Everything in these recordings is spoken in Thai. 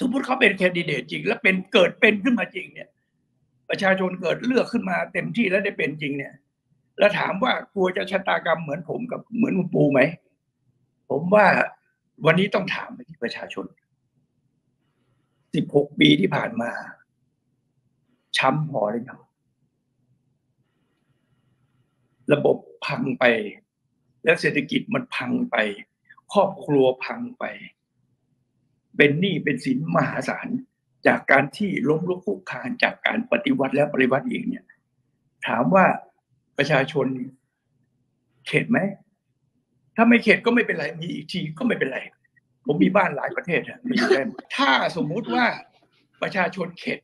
สมมติเขาเป็นแคนดิเดตจริง และเป็นเกิดเป็นขึ้นมาจริง เนี่ย ประชาชนเกิดเลือกขึ้นมาเต็มที่แล้วได้เป็นจริง เนี่ย แล้วถามว่ากลัวจะชะตากรรมเหมือนผมกับเหมือนคุณปูไหมผมว่าวันนี้ต้องถามไปที่ประชาชนสิบหกปีที่ผ่านมา ช้ำพอหรือยังระบบพังไป แล้วเศรษฐกิจมันพังไป ครอบครัวพังไปเป็นหนี้เป็นสินมหาศาลจากการที่ล้มลุกคุกคานจากการปฏิวัติและปฏิวัติอีกเนี่ย ถามว่าประชาชนเข็ดไหม ถ้าไม่เข็ดก็ไม่เป็นไรมีอีกทีก็ไม่เป็นไรผมมีบ้านหลายประเทศอะมีได้ถ้าสมมุติว่าประชาชนเข็ด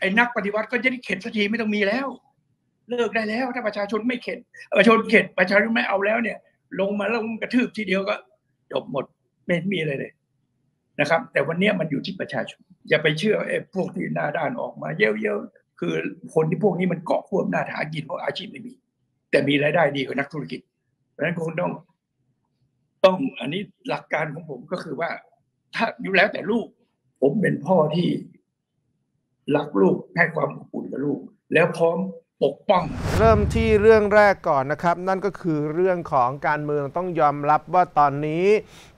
ไอ้นักปฏิวัติก็จะได้เข็ดสักทีไม่ต้องมีแล้ว เลิกได้แล้วถ้าประชาชนไม่เข็ดประชาชนเข็ดประชาชนไม่เอาแล้วเนี่ย ลงมาแล้วกระทืบทีเดียวก็จบหมดไม่มีอะไรเลย นะครับ แต่วันนี้มันอยู่ที่ประชาชนอย่าไปเชื่อไอ้พวกที่หน้าด้านออกมา เยอยๆคือคนที่พวกนี้มันเกาะพวกหน้าหากินเพราะอาชีพไม่มี แต่มีรายได้ดีกว่านักธุรกิจ เพราะฉะนั้นคนต้อง ต้อง อันนี้หลักการของผมก็คือว่า ถ้าอยู่แล้วแต่ลูก ผมเป็นพ่อที่รักลูกให้ความอบอุ่นกับลูก แล้วพร้อมปกป้อง เริ่มที่เรื่องแรกก่อนนะครับ นั่นก็คือเรื่องของการเมืองต้องยอมรับว่าตอนนี้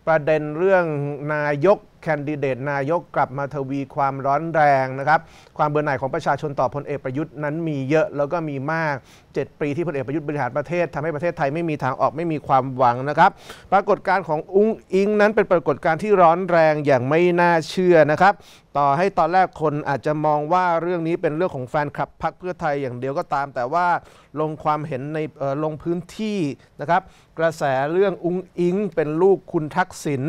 ประเด็นเรื่องนายกแคนดิเดตนายกกลับมาทวีความร้อนแรงนะครับความเบื่อหน่ายของประชาชนต่อพลเอกประยุทธ์นั้นมีเยอะแล้วก็มีมาก7ปีที่พลเอกประยุทธ์บริหารประเทศทำให้ประเทศไทยไม่มีทางออกไม่มีความหวังนะครับ ปรากฏการณ์ของอุ้งอิง นั้นเป็นปรากฏการณ์ที่ร้อนแรงอย่างไม่น่าเชื่อนะครับ ต่อให้ตอนแรกคนอาจจะมองว่าเรื่องนี้เป็นเรื่องของแฟนคลับพรรคเพื่อไทยอย่างเดียวก็ตาม แต่ว่าลงความเห็นในลงพื้นที่นะครับกระแสเรื่องอุ้งอิงเป็นลูกคุณทักษิณ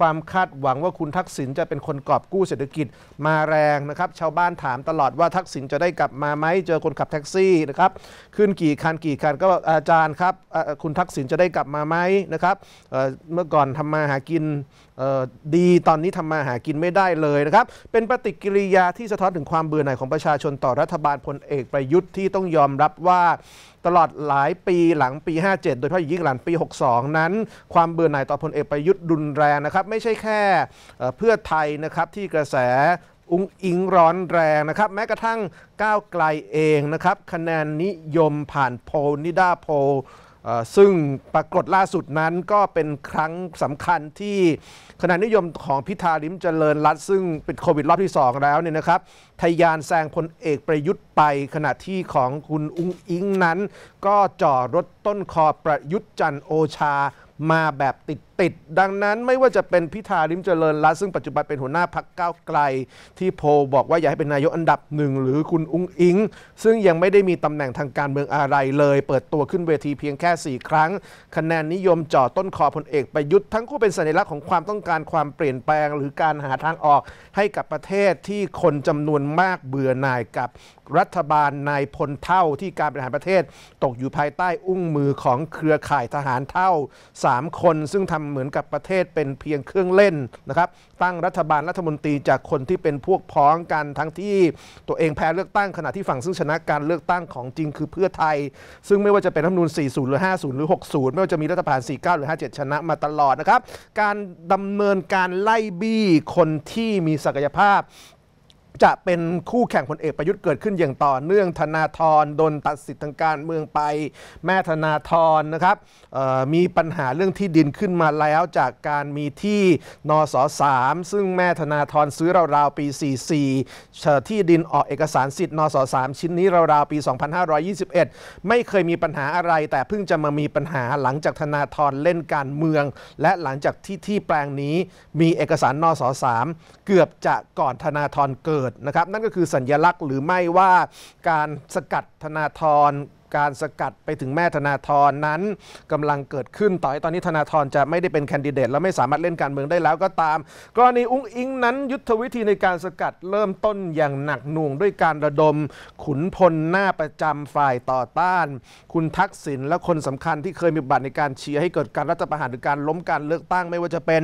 ความคาดหวังว่าคุณทักษิณจะเป็นคนกอบกู้เศรษฐกิจมาแรงนะครับ ชาวบ้านถามตลอดว่าทักษิณจะได้กลับมาไหมเจอคนขับแท็กซี่นะครับขึ้นกี่คันกี่คันก็อาจารย์ครับ คุณทักษิณจะได้กลับมาไหมนะครับเมื่อก่อนทำมาหากินดีตอนนี้ทำมาหากินไม่ได้เลยนะครับเป็นปฏิกิริยาที่สะท้อนถึงความเบื่อหน่ายของประชาชนต่อรัฐบาลพลเอกประยุทธ์ที่ต้องยอมรับว่าตลอดหลายปีหลังปี57โดยเฉพาะยิ่งหลังปี 62 นั้น ความเบื่อหน่ายต่อพลเอกประยุทธ์ดุนแรงนะครับไม่ใช่แค่เพื่อไทยนะครับที่กระแสอุ้งอิงร้อนแรงนะครับ แม้กระทั่งก้าวไกลเองนะครับคะแนนนิยมผ่านโพลนิดาโพลซึ่งปรากฏล่าสุดนั้นก็เป็นครั้งสำคัญที่คะแนนนิยมของพิธาลิมเจริญรัตซึ่งเป็นโควิดรอบที่ 2 แล้วเนี่ยนะครับทยานแซงพลเอกประยุทธ์ไปขณะที่ของคุณอุ้งอิงนั้น ก็จ่อรถต้นคอประยุทธ์จันโอชามาแบบติดติดดังนั้นไม่ว่าจะเป็นพิธาลิมเจริญรัตน์ซึ่งปัจจุบันเป็น หัวหน้าพักก้าวไกล ที่โพบอกว่า อยากให้เป็นนายกอันดับหนึ่งหรือคุณอุ้งอิง ซึ่งยังไม่ได้มีตำแหน่งทางการเมืองอะไรเลย เปิดตัวขึ้นเวทีเพียงแค่ 4 ครั้ง คะแนนนิยมจ่อต้นคอพลเอกประยุทธ์ทั้งคู่เป็นสัญลักษณ์ของความต้องการความเปลี่ยนแปลง หรือการหาทางออกให้กับประเทศที่คนจำนวนมากเบื่อหน่ายกับรัฐบาลนายพลเท่าที่การบริหารประเทศ ตกอยู่ภายใต้อุ้งมือของเครือข่ายทหารเท่า 3 คนซึ่งทำเหมือนกับประเทศเป็นเพียงเครื่องเล่นนะครับ ตั้งรัฐบาลรัฐมนตรีจากคนที่เป็นพวกพ้องกันทั้งที่ ตัวเองแพ้เลือกตั้งขณะที่ฝั่งซึ่งชนะการเลือกตั้งของจริงคือเพื่อไทย ซึ่งไม่ว่าจะเป็นรัฐมนูล40 หรือ 50 หรือ 60 ไม่ว่าจะมีรัฐบาล 49 หรือ 57 ชนะมาตลอดนะครับ การดำเนินการไล่บี้คนที่มีศักยภาพจะเป็นคู่แข่งพลเอกประยุทธ์เกิดขึ้นอย่างต่อเนื่องธนาธรโดนตัดสิทธิ์ทางการเมืองไป แม่ธนาธรนะครับมีปัญหาเรื่องที่ดินขึ้นมาแล้วจากการมีที่นสสามซึ่งแม่ธนาธรซื้อราวๆปี 44ที่ดินออกเอกสารสิทธิ์นสสามชิ้นนี้ราวๆปี 2521 ไม่เคยมีปัญหาอะไรแต่เพิ่งจะมามีปัญหาหลังจากธนาธรเล่นการเมือง และหลังจากที่ที่แปลงนี้มีเอกสารนสสามเกือบจะก่อนธนาธรเกิดดนะครับนั่นก็คือสัญญลักษณ์หรือไม่ว่าการสกัดธนาธรการสกัดไปถึงแม่ธนาธรนั้น กำลังเกิดขึ้นต่อให้ตอนนี้ธนาธรจะไม่ได้เป็นแคนดิเดต และไม่สามารถเล่นการเมืองได้แล้วก็ตามกรณีอุ้งอิง นั้นยุทธวิธีในการสกัดเริ่มต้นอย่างหนักหน่วงด้วยการระดม ขุนพลหน้าประจำฝ่ายต่อต้าน คุณทักษิณและคนสำคัญที่เคยมีบัตรในการเชียร์ให้เกิดการรัฐประหารหรือการล้มการเลือกตั้งไม่ว่าจะเป็น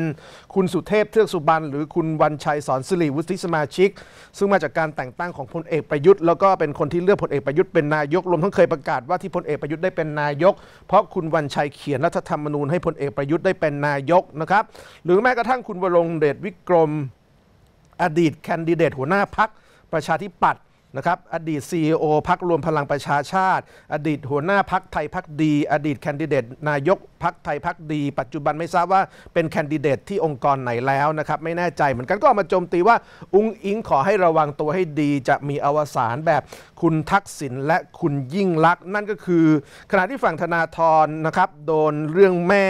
คุณสุเทพเทือกสุบรรณหรือคุณวันชัยสอนสิริวุฒิสมาชิก ซึ่งมาจากการแต่งตั้งของพลเอกประยุทธ์แล้วก็เป็นคนที่เลือกพลเอกประยุทธ์เป็นนายกรวมทั้งเคยประกาศาสว่าที่พลเอกประยุทธ์ได้เป็นนายก เพราะคุณวันชัยเขียนรัฐธรรมนูญให้พลเอกประยุทธ์ได้เป็นนายกนะครับหรือแม้กระทั่งคุณวรงเดชวิกรม อดีตแคนดิเดตหัวหน้าพักประชาธิปัตย์นะครับอดีต CEO พักรวมพลังประชาชาติ อดีตหัวหน้าพักไทยพักดี อดีตแคนดิเดตนายกพักไทยพักดีปัจจุบันไม่ทราบว่าเป็นแคนดิเดตที่องค์กรไหนแล้วนะครับ ไม่แน่ใจเหมือนกันก็มาโจมตีว่าอุ้งอิง ขอให้ระวังตัวให้ดีจะมีอวสานแบบคุณทักษิณและคุณยิ่งลักษณ์นั่นก็คือขณะที่ฝั่งธนาธรนะครับ โดนเรื่องแม่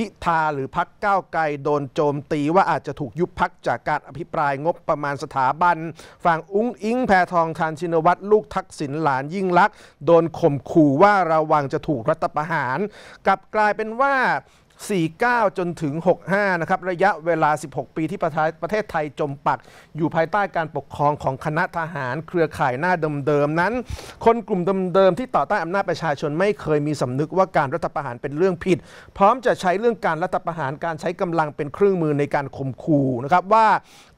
พิธา หรือพักก้าวไกลโดนโจมตีว่าอาจจะถูกยุบพักจากการอภิปรายงบประมาณสถาบัน ฝั่งอุ้งอิงแพทองทานชินวัตรลูกทักษิณหลานยิ่งลักษณ์โดนข่มขู่ว่าระวังจะถูกรัฐประหาร กับกลายเป็นว่า 49 จนถึง 65 นะครับ ระยะเวลา 16 ปีที่ประประเทศไทยจมปักอยู่ภายใต้การปกครองของคณะทหารเครือข่ายหน้าเดิม ๆ นั้น คนกลุ่มเดิม ๆ ที่ต่อต้านอำนาจประชาชนไม่เคยมีสำนึกว่าการรัฐประหารเป็นเรื่องผิด พร้อมจะใช้เรื่องการรัฐประหารการใช้กำลังเป็นเครื่องมือในการข่มขู่นะครับว่า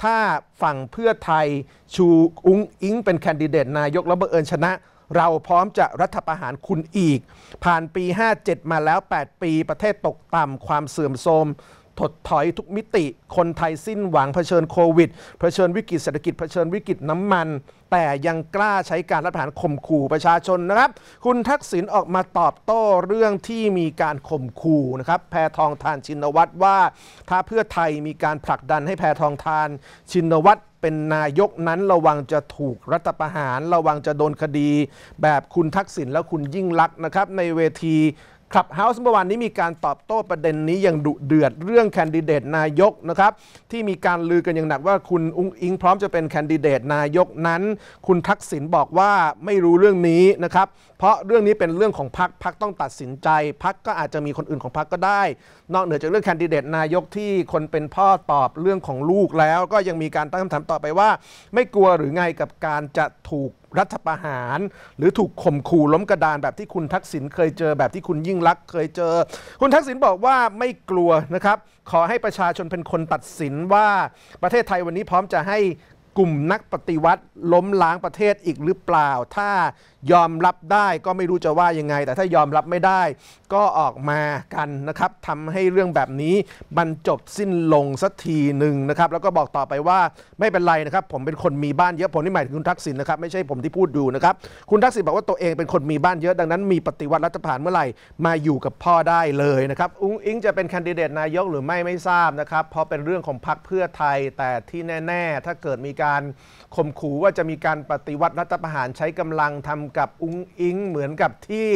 ถ้าฝั่งเพื่อไทยชูอุ้งอิงเป็นแคนดิเดตนายกแล้วบังเอิญชนะเราพร้อมจะรัฐประหารคุณอีก ผ่านปี 57 มาแล้ว 8 ปีประเทศตกต่ำความเสื่อมโทรมถดถอยทุกมิติคนไทยสิ้นหวังเผชิญโควิดเผชิญวิกฤตเศรษฐกิจเผชิญวิกฤตน้ำมัน แต่ยังกล้าใช้การรัฐประหารข่มขู่ประชาชนนะครับ คุณทักษิณออกมาตอบโต้เรื่องที่มีการข่มขู่นะครับแพทองทานชินวัตรว่า ถ้าเพื่อไทยมีการผลักดันให้แพทองทานชินวัตรเป็นนายกนั้นระวังจะถูกรัฐประหาร ระวังจะโดนคดีแบบคุณทักษิณและคุณยิ่งลักษณ์นะครับ ในเวทีคลับเฮาส์เมื่อวานนี้มีการตอบโต้ประเด็นนี้อย่างดุเดือดเรื่องแคนดิเดตนายกนะครับที่มีการลือกันอย่างหนักว่าคุณอุ้งอิงพร้อมจะเป็นแคนดิเดตนายกนั้น คุณทักษิณบอกว่าไม่รู้เรื่องนี้นะครับเพราะเรื่องนี้เป็นเรื่องของพักพักต้องตัดสินใจพักก็อาจจะมีคนอื่นของพักก็ได้ นอกเหนือจากเรื่องแคนดิเดตนายกที่คนเป็นพ่อตอบเรื่องของลูกแล้วก็ยังมีการตั้งคำถามต่อไปว่า ไม่กลัวหรือไงกับการจะถูกรัฐประหารหรือถูกข่มขู่ล้มกระดานแบบที่คุณทักษิณเคยเจอ แบบที่คุณยิ่งรักเคยเจอ คุณทักษิณบอกว่าไม่กลัวนะครับ ขอให้ประชาชนเป็นคนตัดสินว่าประเทศไทยวันนี้พร้อมจะให้กลุ่มนักปฏิวัติล้มล้างประเทศอีกหรือเปล่า ถ้ายอมรับได้ก็ไม่รู้จะว่ายังไง แต่ถ้ายอมรับไม่ได้ก็ออกมากันนะครับทำให้เรื่องแบบนี้มันจบสิ้นลงสักทีหนึ่งนะครับ แล้วก็บอกต่อไปว่าไม่เป็นไรนะครับ ผมเป็นคนมีบ้านเยอะผมนี่หมายถึงคุณทักษิณนะครับ ไม่ใช่ผมที่พูดดูนะครับ คุณทักษิณบอกว่าตัวเองเป็นคนมีบ้านเยอะดังนั้นมีปฏิวัติรัฐประหารเมื่อไหร่มาอยู่กับพ่อได้เลยนะครับอุ้งอิง จะเป็นแคนดิเดตนายกหรือไม่ไม่ทราบนะครับ เพราะเป็นเรื่องของพรรคเพื่อไทย แต่ที่แน่ ๆ ถ้าเกิดมีการการข่มขู่ว่าจะมีการปฏิวัติรัฐประหารใช้กำลังทำกับอุ้งอิงเหมือนกับที่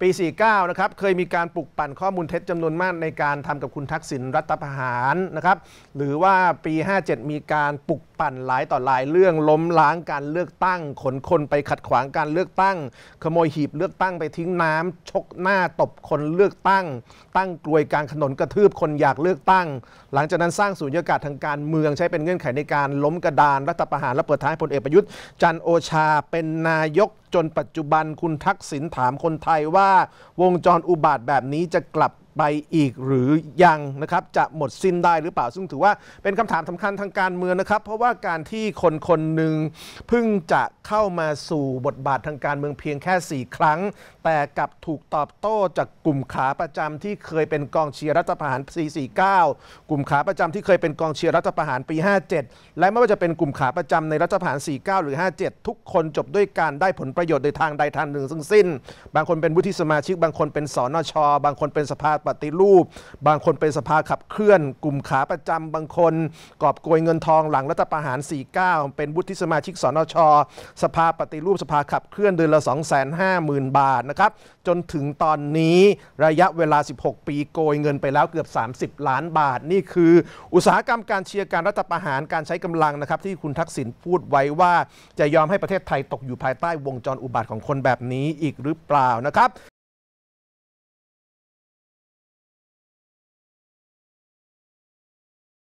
ปี 49นะครับเคยมีการปลุกปั่นข้อมูลเท็จจำนวนมากในการทำกับคุณทักษิณรัฐประหารนะครับหรือว่าปี 57 มีการปลุกั่นหลายต่อหลายเรื่องล้มล้างการเลือกตั้ง ขนคนไปขัดขวางการเลือกตั้ง ขโมยหีบเลือกตั้งไปทิ้งน้ำ ชกหน้าตบคนเลือกตั้ง ตั้งกลวยการถนนกระทืบคนอยากเลือกตั้งหลังจากนั้นสร้างสูญญากาศทางการเมืองใช้เป็นเงื่อนไขในการล้มกระดานรัฐประหารและเปิดท้ายพลเอกประยุทธ์จันโอชา เป็นนายกจนปัจจุบันคุณทักษิณถามคนไทยว่าวงจรอุบาทแบบนี้จะกลับไปอีกหรือยังนะครับจะหมดสิ้นได้หรือเปล่าซึ่งถือว่าเป็นคำถามสำคัญทางการเมืองนะครับเพราะว่าการที่คนคนหนึ่งเพิ่งจะเข้ามาสู่บทบาททางการเมืองเพียงแค่ 4 ครั้ง แต่กลับถูกตอบโต้จากกลุ่มขาประจำที่เคยเป็นกองเชียร์รัฐประหาร4ี49 กลุ่มขาประจำที่เคยเป็นกองเชียร์รัฐประหารปี 57 และไม่ว่าจะเป็นกลุ่มขาประจำในรัฐประหาร 49 หรือ 57 ทุกคนจบด้วยการได้ผลประโยชน์โดยทางใดทางหนึ่ง ซึ่งสิ้น บางคนเป็นวุฒิสมาชิก บางคนเป็นสนชบางคนเป็นสภาปฏิรูปบางคนเป็นสภาขับเคลื่อน กลุ่มขาประจำบางคน กอบโกยเงินทองหลังรัฐประหาร 49 เป็นวุฒิสมาชิกสนชสภาปฏิรูปสภาขับเคลื่อนเดือนละ 250,000 บาทนะครับ จนถึงตอนนี้ระยะเวลา 16 ปีโกยเงินไปแล้วเกือบ 30 ล้านบาท นี่คืออุตสาหกรรมการเชียร์การรัฐประหารการใช้กำลังนะครับที่คุณทักษิณพูดไว้ว่าจะยอมให้ประเทศไทยตกอยู่ภายใต้วงจรอุบาทของคนแบบนี้อีกหรือเปล่านะครับ